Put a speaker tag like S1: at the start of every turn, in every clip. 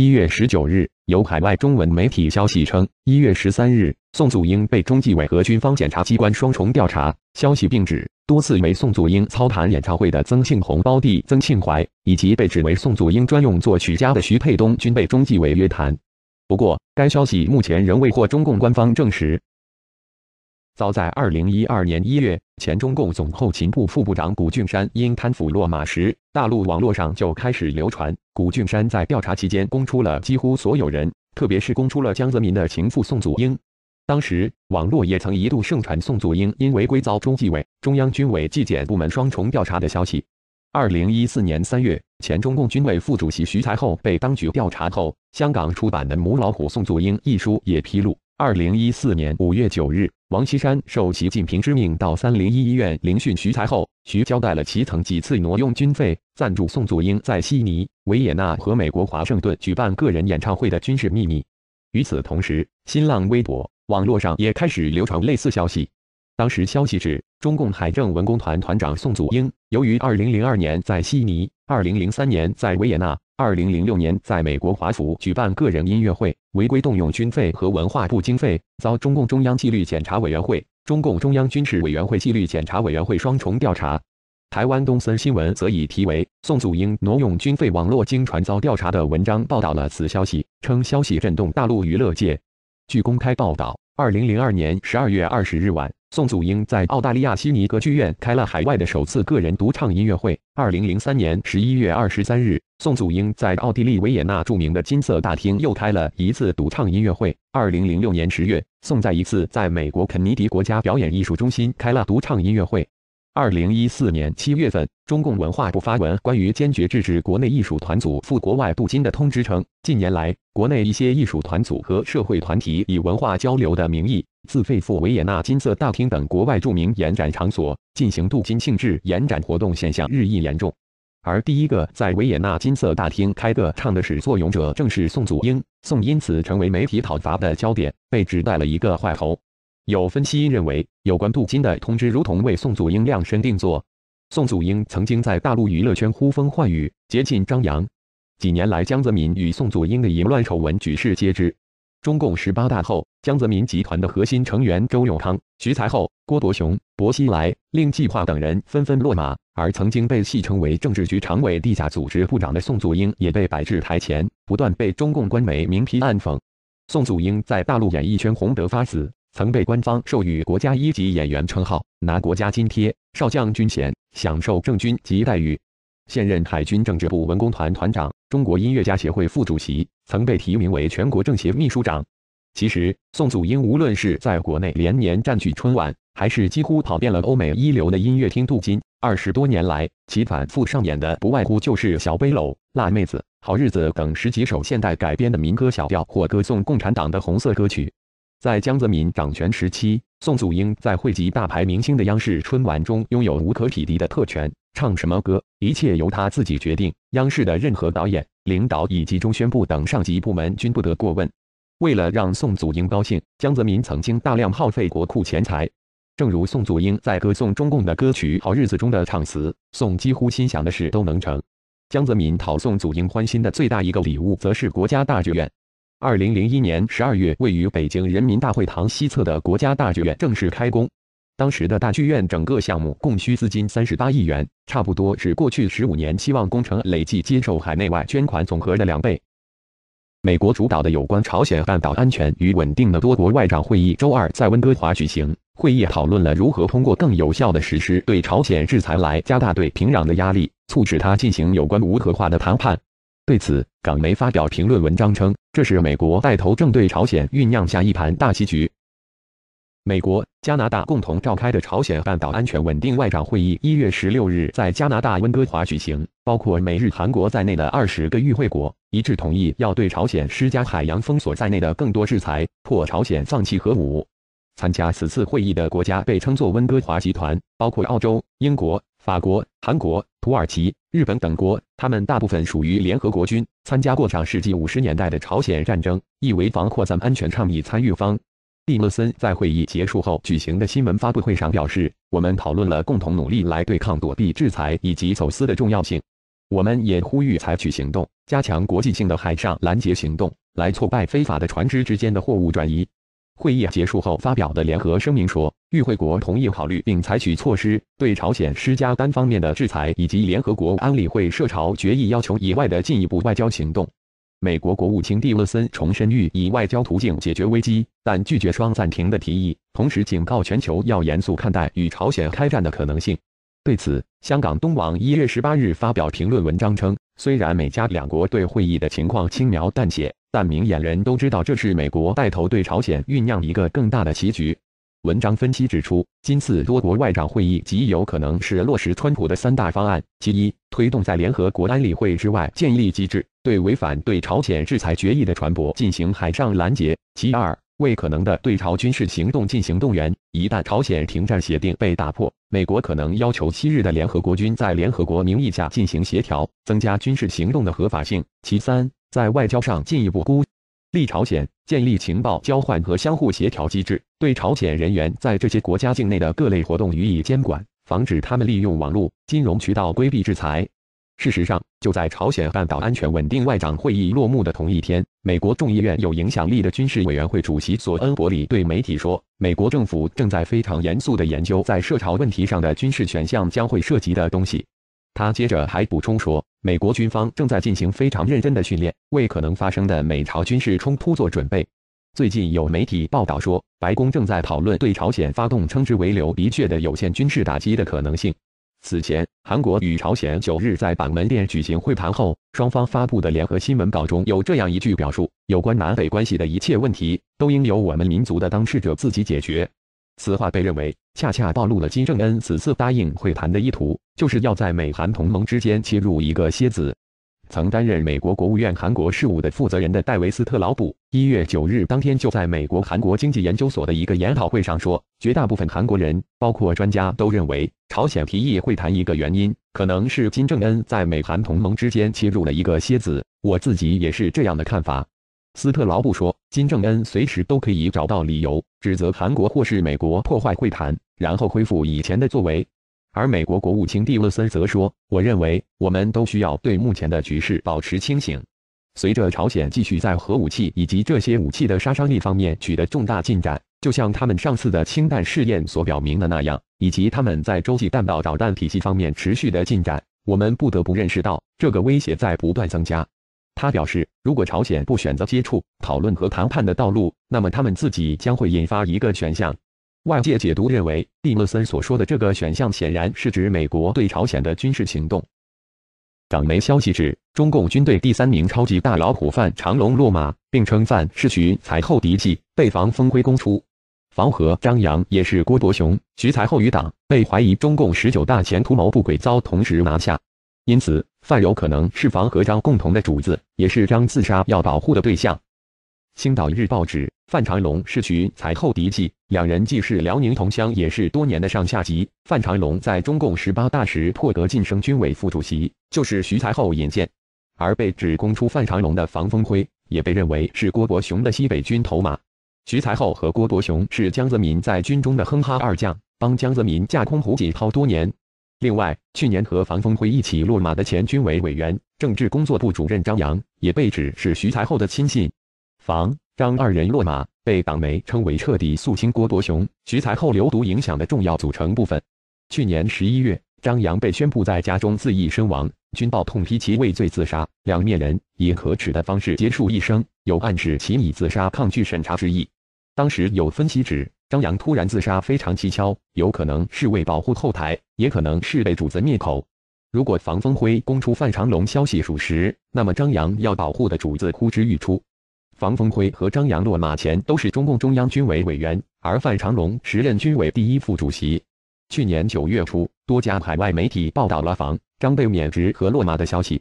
S1: 一月十九日，有海外中文媒体消息称，一月十三日，宋祖英被中纪委和军方检察机关双重调查。消息并指，多次为宋祖英操盘演唱会的曾庆红胞弟曾庆怀，以及被指为宋祖英专用作曲家的徐沛东，均被中纪委约谈。不过，该消息目前仍未获中共官方证实。早在二零一二年一月，前中共总后勤部副部长谷俊山因贪腐落马时，大陆网络上就开始流传谷俊山在调查期间供出了几乎所有人，特别是供出了江泽民的情妇宋祖英。当时网络也曾一度盛传宋祖英因违规遭中纪委、中央军委纪检部门双重调查的消息。二零一四年三月，前中共军委副主席徐才厚被当局调查后，香港出版的《母老虎宋祖英》一书也披露，二零一四年五月九日。王岐山受习近平之命到三零一医院聆讯徐才后，徐交代了其曾几次挪用军费赞助宋祖英在悉尼、维也纳和美国华盛顿举办个人演唱会的军事秘密。与此同时，新浪微博网络上也开始流传类似消息。当时消息指，中共海政文工团团长宋祖英，由于二零零二年在悉尼，二零零三年在维也纳。二零零六年，在美国华府举办个人音乐会，违规动用军费和文化部经费，遭中共中央纪律检查委员会、中共中央军事委员会纪律检查委员会双重调查。台湾东森新闻则以题为《宋祖英挪用军费网络经传遭调查》的文章报道了此消息，称消息震动大陆娱乐界。据公开报道。二零零二年十二月二十日晚，宋祖英在澳大利亚悉尼歌剧院开了海外的首次个人独唱音乐会。二零零三年十一月二十三日，宋祖英在奥地利维也纳著名的金色大厅又开了一次独唱音乐会。二零零六年十月，宋在一次在美国肯尼迪国家表演艺术中心开了独唱音乐会。二零一四年七月份，中共文化部发文关于坚决制止国内艺术团组赴国外镀金的通知称，近年来，国内一些艺术团组和社会团体以文化交流的名义，自费赴维也纳金色大厅等国外著名演展场所进行镀金性质演展活动现象日益严重。而第一个在维也纳金色大厅开个唱的始作俑者正是宋祖英，宋因此成为媒体讨伐的焦点，被指带了一个坏头。有分析认为，有关镀金的通知如同为宋祖英量身定做。宋祖英曾经在大陆娱乐圈呼风唤雨、接近张扬。几年来，江泽民与宋祖英的淫乱丑闻举世皆知。中共十八大后，江泽民集团的核心成员周永康、徐才厚、郭伯雄、薄熙来、令计划等人纷纷落马，而曾经被戏称为政治局常委、地下组织部长的宋祖英也被摆至台前，不断被中共官媒明批暗讽。宋祖英在大陆演艺圈红得发紫。曾被官方授予国家一级演员称号，拿国家津贴，少将军衔，享受正军级待遇。现任海军政治部文工团团长，中国音乐家协会副主席，曾被提名为全国政协秘书长。其实，宋祖英无论是在国内连年占据春晚，还是几乎跑遍了欧美一流的音乐厅镀金，二十多年来，其反复上演的不外乎就是《小背篓》《辣妹子》《好日子》等十几首现代改编的民歌小调或歌颂共产党的红色歌曲。在江泽民掌权时期，宋祖英在汇集大牌明星的央视春晚中拥有无可匹敌的特权，唱什么歌，一切由她自己决定。央视的任何导演、领导以及中宣部等上级部门均不得过问。为了让宋祖英高兴，江泽民曾经大量耗费国库钱财。正如宋祖英在歌颂中共的歌曲《好日子》中的唱词：“宋几乎心想的事都能成。”江泽民讨宋祖英欢心的最大一个礼物，则是国家大剧院。二零零一年十二月，位于北京人民大会堂西侧的国家大剧院正式开工。当时的大剧院整个项目共需资金三十八亿元，差不多是过去十五年期望工程累计接受海内外捐款总和的两倍。美国主导的有关朝鲜半岛安全与稳定的多国外长会议周二在温哥华举行，会议讨论了如何通过更有效的实施对朝鲜制裁来加大对平壤的压力，促使他进行有关无核化的谈判。对此，港媒发表评论文章称，这是美国带头正对朝鲜酝酿下一盘大棋局。美国、加拿大共同召开的朝鲜半岛安全稳定外长会议，一月十六日在加拿大温哥华举行。包括美日、韩国在内的二十个与会国一致同意要对朝鲜施加海洋封锁在内的更多制裁，迫朝鲜放弃核武。参加此次会议的国家被称作温哥华集团，包括澳洲、英国、法国、韩国、土耳其、日本等国。他们大部分属于联合国军，参加过上世纪五十年代的朝鲜战争，亦为防扩散安全倡议参与方。蒂勒森在会议结束后举行的新闻发布会上表示：“我们讨论了共同努力来对抗躲避制裁以及走私的重要性。我们也呼吁采取行动，加强国际性的海上拦截行动，来挫败非法的船只之间的货物转移。”会议结束后发表的联合声明说，与会国同意考虑并采取措施对朝鲜施加单方面的制裁，以及联合国安理会涉朝决议要求以外的进一步外交行动。美国国务卿蒂勒森重申欲以外交途径解决危机，但拒绝双暂停的提议，同时警告全球要严肃看待与朝鲜开战的可能性。对此，香港东网一月十八日发表评论文章称。虽然美加两国对会议的情况轻描淡写，但明眼人都知道这是美国带头对朝鲜酝酿一个更大的棋局。文章分析指出，今次多国外长会议极有可能是落实川普的三大方案：其一，推动在联合国安理会之外建立机制，对违反对朝鲜制裁决议的船舶进行海上拦截；其二，为可能的对朝军事行动进行动员，一旦朝鲜停战协定被打破。美国可能要求昔日的联合国军在联合国名义下进行协调，增加军事行动的合法性。其三，在外交上进一步孤立朝鲜，建立情报交换和相互协调机制，对朝鲜人员在这些国家境内的各类活动予以监管，防止他们利用网络、金融渠道规避制裁。事实上，就在朝鲜半岛安全稳定外长会议落幕的同一天，美国众议院有影响力的军事委员会主席索恩伯里对媒体说：“美国政府正在非常严肃地研究在涉朝问题上的军事选项将会涉及的东西。”他接着还补充说：“美国军方正在进行非常认真的训练，为可能发生的美朝军事冲突做准备。”最近有媒体报道说，白宫正在讨论对朝鲜发动称之为“流鼻血”的有限军事打击的可能性。此前，韩国与朝鲜九日在板门店举行会谈后，双方发布的联合新闻稿中有这样一句表述：“有关南北关系的一切问题，都应由我们民族的当事者自己解决。”此话被认为恰恰暴露了金正恩此次答应会谈的意图，就是要在美韩同盟之间切入一个楔子。曾担任美国国务院韩国事务的负责人的戴维斯特劳布，一月九日当天就在美国韩国经济研究所的一个研讨会上说，绝大部分韩国人，包括专家都认为，朝鲜提议会谈一个原因，可能是金正恩在美韩同盟之间切入了一个楔子。我自己也是这样的看法。斯特劳布说，金正恩随时都可以找到理由指责韩国或是美国破坏会谈，然后恢复以前的作为。而美国国务卿蒂勒森则说：“我认为我们都需要对目前的局势保持清醒。随着朝鲜继续在核武器以及这些武器的杀伤力方面取得重大进展，就像他们上次的氢弹试验所表明的那样，以及他们在洲际弹道导弹体系方面持续的进展，我们不得不认识到这个威胁在不断增加。”他表示，如果朝鲜不选择接触、讨论和谈判的道路，那么他们自己将会引发一个选项。外界解读认为，蒂勒森所说的这个选项显然是指美国对朝鲜的军事行动。港媒消息指，中共军队第三名超级大老虎范长龙落马，并称范是徐才厚嫡系，被防风辉攻出。房和张扬也是郭伯雄、徐才厚余党，被怀疑中共十九大前图谋不轨遭同时拿下，因此范有可能是房和张共同的主子，也是张自杀要保护的对象。青岛日报指。范长龙是徐才厚嫡系，两人既是辽宁同乡，也是多年的上下级。范长龙在中共十八大时破格晋升军委副主席，就是徐才厚引荐。而被指供出范长龙的房峰辉，也被认为是郭伯雄的西北军头马。徐才厚和郭伯雄是江泽民在军中的哼哈二将，帮江泽民架空胡锦涛多年。另外，去年和房峰辉一起落马的前军委委员、政治工作部主任张扬，也被指是徐才厚的亲信。房。张二人落马，被港媒称为彻底肃清郭国雄、徐才厚流毒影响的重要组成部分。去年十一月，张扬被宣布在家中自缢身亡，军报痛批其畏罪自杀，两面人以可耻的方式结束一生，有暗示其以自杀抗拒审查之意。当时有分析指，张扬突然自杀非常蹊跷，有可能是为保护后台，也可能是被主子灭口。如果房峰辉供出范长龙消息属实，那么张扬要保护的主子呼之欲出。房峰辉和张扬落马前都是中共中央军委委员，而范长龙时任军委第一副主席。去年九月初，多家海外媒体报道了房张被免职和落马的消息。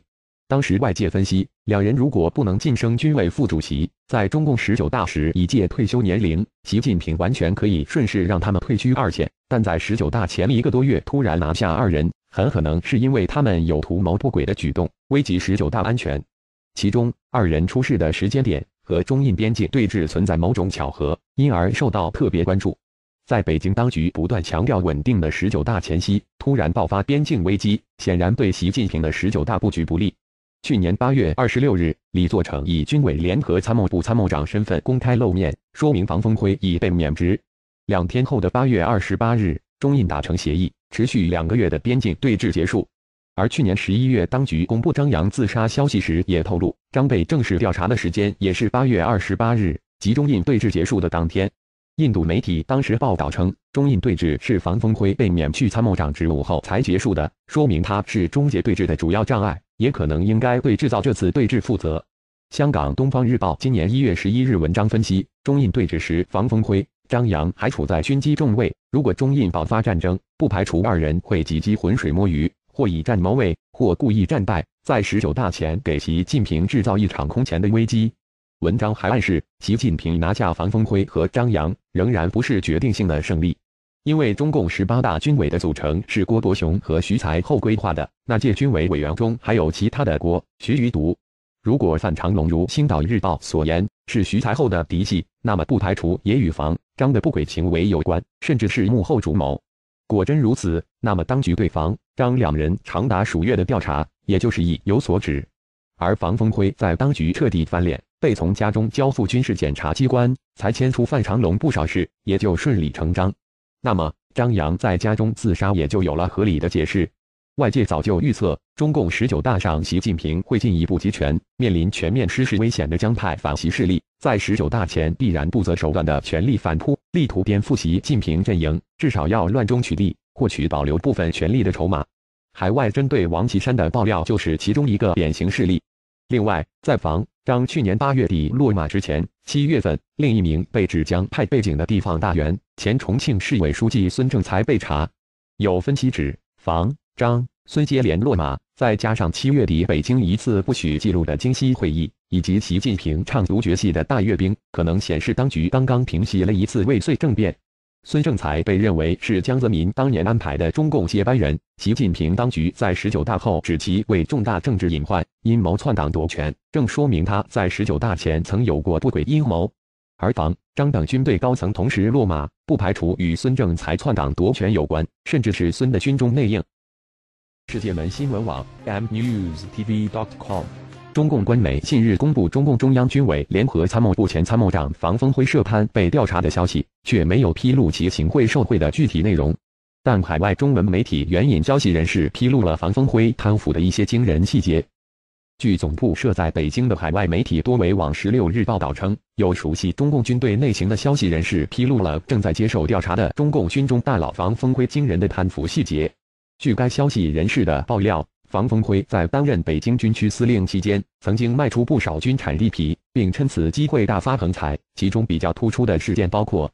S1: 当时外界分析，两人如果不能晋升军委副主席，在中共十九大时已届退休年龄，习近平完全可以顺势让他们退居二线。但在十九大前一个多月突然拿下二人，很可能是因为他们有图谋不轨的举动，危及十九大安全。其中，二人出事的时间点。和中印边境对峙存在某种巧合，因而受到特别关注。在北京当局不断强调稳定的十九大前夕，突然爆发边境危机，显然对习近平的十九大布局不利。去年八月二十六日，李作成以军委联合参谋部参谋长身份公开露面，说明防风辉已被免职。两天后的八月二十八日，中印达成协议，持续两个月的边境对峙结束。而去年十一月，当局公布张扬自杀消息时，也透露张被正式调查的时间也是八月二十八日，集中印对峙结束的当天。印度媒体当时报道称，中印对峙是防风辉被免去参谋长职务后才结束的，说明他是终结对峙的主要障碍，也可能应该对制造这次对峙负责。香港《东方日报》今年一月十一日文章分析，中印对峙时，防风辉、张扬还处在军机重位，如果中印爆发战争，不排除二人会挤击浑水摸鱼。或以战谋位，或故意战败，在十九大前给习近平制造一场空前的危机。文章还暗示，习近平拿下樊峰辉和张扬，仍然不是决定性的胜利，因为中共十八大军委的组成是郭伯雄和徐才厚规划的。那届军委委员中还有其他的郭、徐余独。如果范长龙如《青岛日报》所言是徐才厚的嫡系，那么不排除也与房、张的不轨行为有关，甚至是幕后主谋。果真如此，那么当局对房张两人长达数月的调查，也就是意有所指；而房峰辉在当局彻底翻脸，被从家中交付军事检察机关，才牵出范长龙不少事，也就顺理成章。那么张扬在家中自杀，也就有了合理的解释。外界早就预测，中共十九大上习近平会进一步集权，面临全面失势危险的江派反习势力，在十九大前必然不择手段的全力反扑。力图颠覆习近平阵营，至少要乱中取利，获取保留部分权力的筹码。海外针对王岐山的爆料就是其中一个典型事例。另外，在房张去年八月底落马之前，七月份另一名被指将派背景的地方大员、前重庆市委书记孙政才被查。有分析指，房张孙接连落马，再加上七月底北京一次不许记录的京西会议。以及习近平唱独角戏的大阅兵，可能显示当局刚刚平息了一次未遂政变。孙政才被认为是江泽民当年安排的中共接班人，习近平当局在十九大后指其为重大政治隐患，阴谋篡党夺权，正说明他在十九大前曾有过不轨阴谋。而党张等军队高层同时落马，不排除与孙政才篡党夺权有关，甚至是孙的军中内应。世界门新闻网 mnews.tv.com 中共官媒近日公布中共中央军委联合参谋部前参谋长防风辉涉贪被调查的消息，却没有披露其行贿受贿的具体内容。但海外中文媒体援引消息人士披露了防风辉贪腐的一些惊人细节。据总部设在北京的海外媒体多维网十六日报道称，有熟悉中共军队内情的消息人士披露了正在接受调查的中共军中大佬防风辉惊人的贪腐细节。据该消息人士的爆料。防风辉在担任北京军区司令期间，曾经卖出不少军产地皮，并趁此机会大发横财。其中比较突出的事件包括：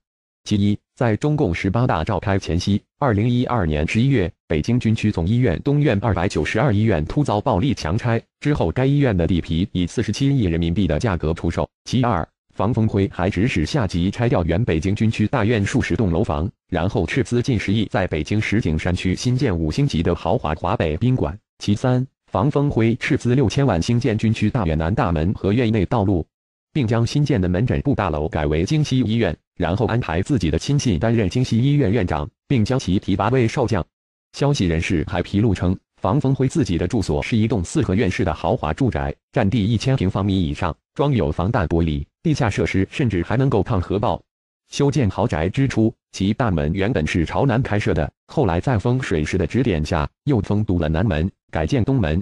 S1: 其一，在中共十八大召开前夕，二零一二年十一月，北京军区总医院东院二百九十二医院突遭暴力强拆，之后该医院的地皮以四十七亿人民币的价格出售；其二，防风辉还指使下级拆掉原北京军区大院数十栋楼房，然后斥资近十亿在北京石景山区新建五星级的豪华华北宾馆。其三，房峰辉斥资六千万兴建军区大院南大门和院内道路，并将新建的门诊部大楼改为京西医院，然后安排自己的亲信担任京西医院院长，并将其提拔为少将。消息人士还披露称，房峰辉自己的住所是一栋四合院式的豪华住宅，占地一千平方米以上，装有防弹玻璃，地下设施甚至还能够抗核爆。修建豪宅之初，其大门原本是朝南开设的，后来在风水师的指点下，又封堵了南门，改建东门。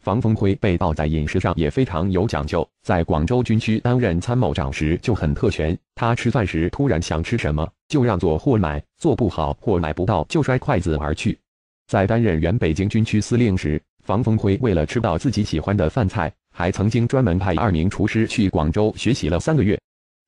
S1: 房峰辉被抱在饮食上也非常有讲究。在广州军区担任参谋长时就很特权，他吃饭时突然想吃什么，就让做或买，做不好或买不到就摔筷子而去。在担任原北京军区司令时，房峰辉为了吃到自己喜欢的饭菜，还曾经专门派二名厨师去广州学习了三个月。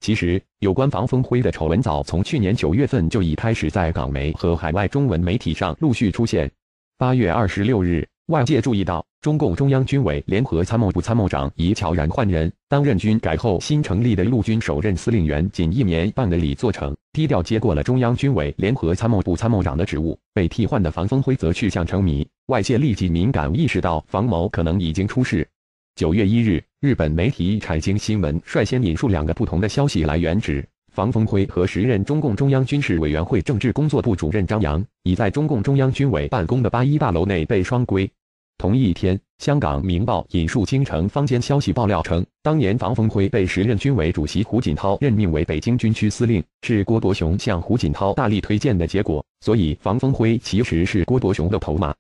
S1: 其实，有关房峰辉的丑闻早从去年九月份就已开始在港媒和海外中文媒体上陆续出现。八月二十六日，外界注意到，中共中央军委联合参谋部参谋长已悄然换人，担任军改后新成立的陆军首任司令员仅一年半的李作成，低调接过了中央军委联合参谋部参谋长的职务。被替换的房峰辉则去向成谜，外界立即敏感意识到房某可能已经出事。九月一日。日本媒体产经新闻率先引述两个不同的消息来源，指防风辉和时任中共中央军事委员会政治工作部主任张扬已在中共中央军委办公的八一大楼内被双规。同一天，香港明报引述京城坊间消息爆料称，当年防风辉被时任军委主席胡锦涛任命为北京军区司令，是郭伯雄向胡锦涛大力推荐的结果，所以防风辉其实是郭伯雄的头马。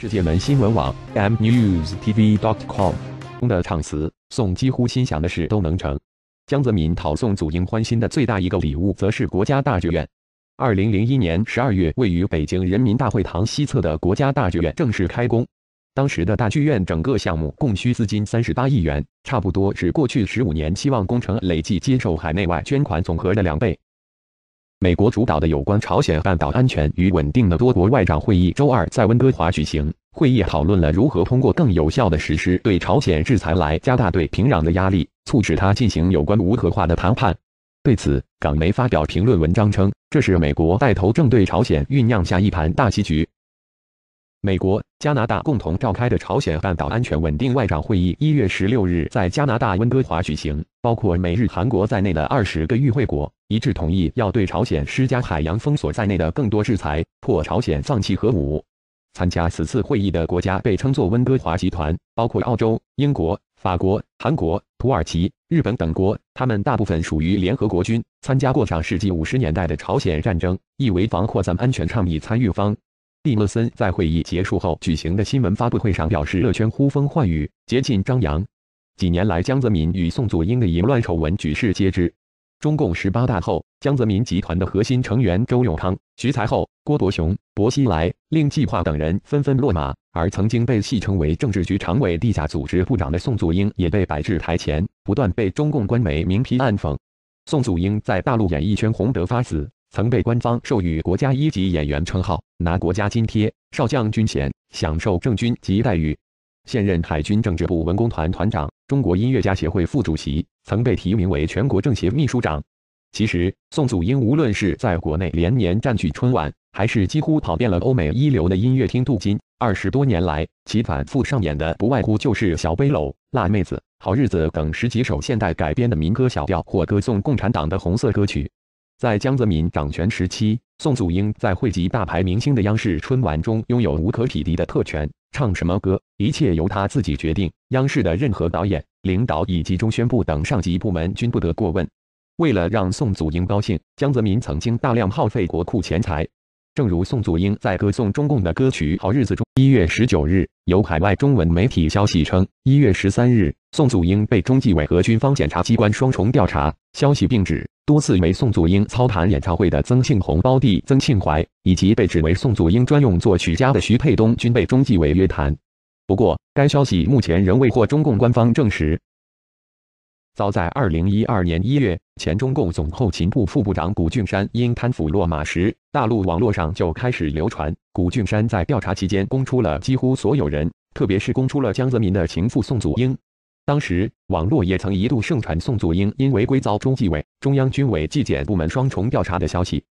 S1: 世界门新闻网 mnews.tv.com。的唱词，宋几乎心想的事都能成。江泽民讨宋祖英欢心的最大一个礼物，则是国家大剧院。二零零一年十二月，位于北京人民大会堂西侧的国家大剧院正式开工。当时的大剧院整个项目共需资金三十八亿元，差不多是过去十五年期望工程累计接受海内外捐款总和的两倍。美国主导的有关朝鲜半岛安全与稳定的多国外长会议，周二在温哥华举行。会议讨论了如何通过更有效的实施对朝鲜制裁来加大对平壤的压力，促使他进行有关无核化的谈判。对此，港媒发表评论文章称，这是美国带头正对朝鲜酝酿下一盘大棋局。美国、加拿大共同召开的朝鲜半岛安全稳定外长会议，一月十六日在加拿大温哥华举行，包括美日、韩国在内的二十个与会国一致同意要对朝鲜施加海洋封锁在内的更多制裁，迫朝鲜放弃核武。参加此次会议的国家被称作“温哥华集团”，包括澳洲、英国、法国、韩国、土耳其、日本等国。他们大部分属于联合国军，参加过上世纪五十年代的朝鲜战争，亦为防扩散安全倡议参与方。蒂默森在会议结束后举行的新闻发布会上表示：“乐圈呼风唤雨，竭尽张扬。”几年来，江泽民与宋祖英的淫乱丑闻举世皆知。中共十八大后，江泽民集团的核心成员周永康、徐才厚、郭伯雄、薄熙来、令计划等人纷纷落马，而曾经被戏称为政治局常委、地下组织部长的宋祖英也被摆至台前，不断被中共官媒明批暗讽。宋祖英在大陆演艺圈红得发紫，曾被官方授予国家一级演员称号，拿国家津贴，少将军衔，享受正军级待遇。现任海军政治部文工团团长、中国音乐家协会副主席，曾被提名为全国政协秘书长。其实，宋祖英无论是在国内连年占据春晚，还是几乎跑遍了欧美一流的音乐厅镀金，二十多年来，其反复上演的不外乎就是《小背篓》《辣妹子》《好日子》等十几首现代改编的民歌小调或歌颂共产党的红色歌曲。在江泽民掌权时期。宋祖英在汇集大牌明星的央视春晚中拥有无可匹敌的特权，唱什么歌，一切由她自己决定。央视的任何导演、领导以及中宣部等上级部门均不得过问。为了让宋祖英高兴，江泽民曾经大量耗费国库钱财。正如宋祖英在歌颂中共的歌曲《好日子》中，一月十九日，有海外中文媒体消息称，一月十三日，宋祖英被中纪委和军方检察机关双重调查。消息并指。多次为宋祖英操盘演唱会的曾庆红胞弟曾庆怀，以及被指为宋祖英专用作曲家的徐沛东，均被中纪委约谈。不过，该消息目前仍未获中共官方证实。早在2012年1月，前中共总后勤部副部长谷俊山因贪腐落马时，大陆网络上就开始流传谷俊山在调查期间供出了几乎所有人，特别是供出了江泽民的情妇宋祖英。当时，网络也曾一度盛传宋祖英因违规遭中纪委、中央军委纪检部门双重调查的消息。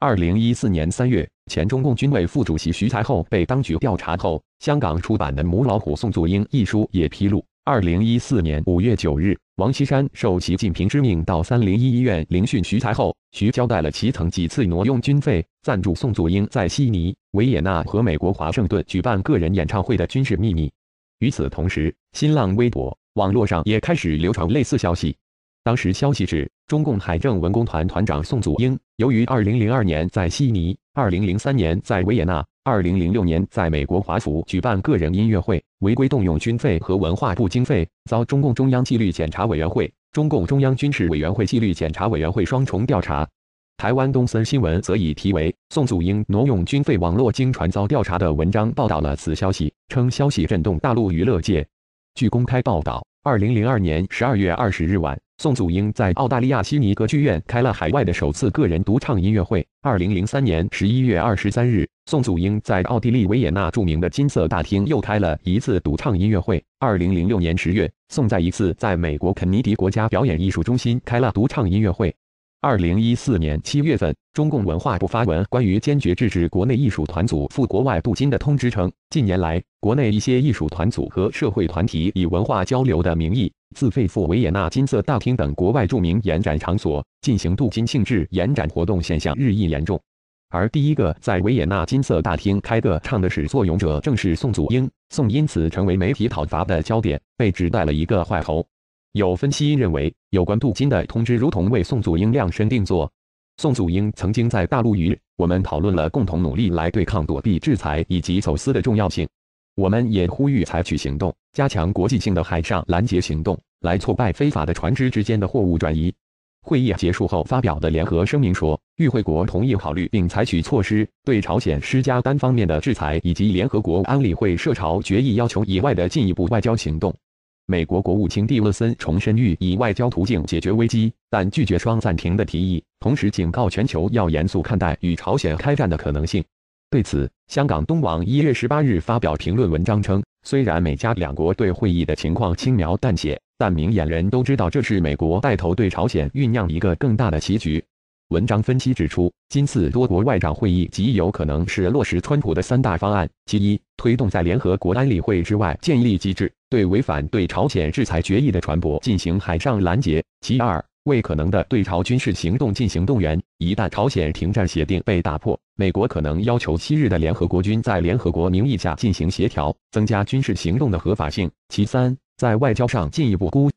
S1: 二零一四年三月，前中共军委副主席徐才厚被当局调查后，香港出版的《母老虎宋祖英》一书也披露，二零一四年五月九日，王岐山受习近平之命到三零一医院聆讯徐才厚，徐交代了其曾几次挪用军费赞助宋祖英在悉尼、维也纳和美国华盛顿举办个人演唱会的军事秘密。与此同时，新浪微博。网络上也开始流传类似消息。当时消息指，中共海政文工团团长宋祖英，由于2002年在悉尼、2003年在维也纳、2006年在美国华府举办个人音乐会，违规动用军费和文化部经费，遭中共中央纪律检查委员会、中共中央军事委员会纪律检查委员会双重调查。台湾东森新闻则以题为“宋祖英挪用军费网络经传遭调查”的文章报道了此消息，称消息震动大陆娱乐界。据公开报道，二零零二年十二月二十日晚，宋祖英在澳大利亚悉尼歌剧院开了海外的首次个人独唱音乐会。二零零三年十一月二十三日，宋祖英在奥地利维也纳著名的金色大厅又开了一次独唱音乐会。二零零六年十月，宋在一次在美国肯尼迪国家表演艺术中心开了独唱音乐会。二零一四年七月份，中共文化部发文关于坚决制止国内艺术团组赴国外镀金的通知称，近年来，国内一些艺术团组和社会团体以文化交流的名义自费赴维也纳金色大厅等国外著名演展场所进行镀金性质演展活动现象日益严重。而第一个在维也纳金色大厅开个唱的始作俑者正是宋祖英，宋因此成为媒体讨伐的焦点，被指带了一个坏头。有分析认为，有关镀金的通知如同为宋祖英量身定做。宋祖英曾经在大陆与我们讨论了共同努力来对抗躲避制裁以及走私的重要性。我们也呼吁采取行动，加强国际性的海上拦截行动，来挫败非法的船只之间的货物转移。会议结束后发表的联合声明说，与会国同意考虑并采取措施对朝鲜施加单方面的制裁，以及联合国安理会涉朝决议要求以外的进一步外交行动。美国国务卿蒂勒森重申欲以外交途径解决危机，但拒绝双暂停的提议，同时警告全球要严肃看待与朝鲜开战的可能性。对此，香港东网一月十八日发表评论文章称，虽然美加两国对会议的情况轻描淡写，但明眼人都知道这是美国带头对朝鲜酝酿一个更大的棋局。文章分析指出，今次多国外长会议极有可能是落实川普的三大方案：其一，推动在联合国安理会之外建立机制，对违反对朝鲜制裁决议的船舶进行海上拦截；其二，为可能的对朝军事行动进行动员，一旦朝鲜停战协定被打破，美国可能要求昔日的联合国军在联合国名义下进行协调，增加军事行动的合法性；其三，在外交上进一步孤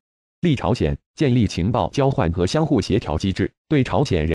S1: 立朝鲜，建立情报交换和相互协调机制，对朝鲜人。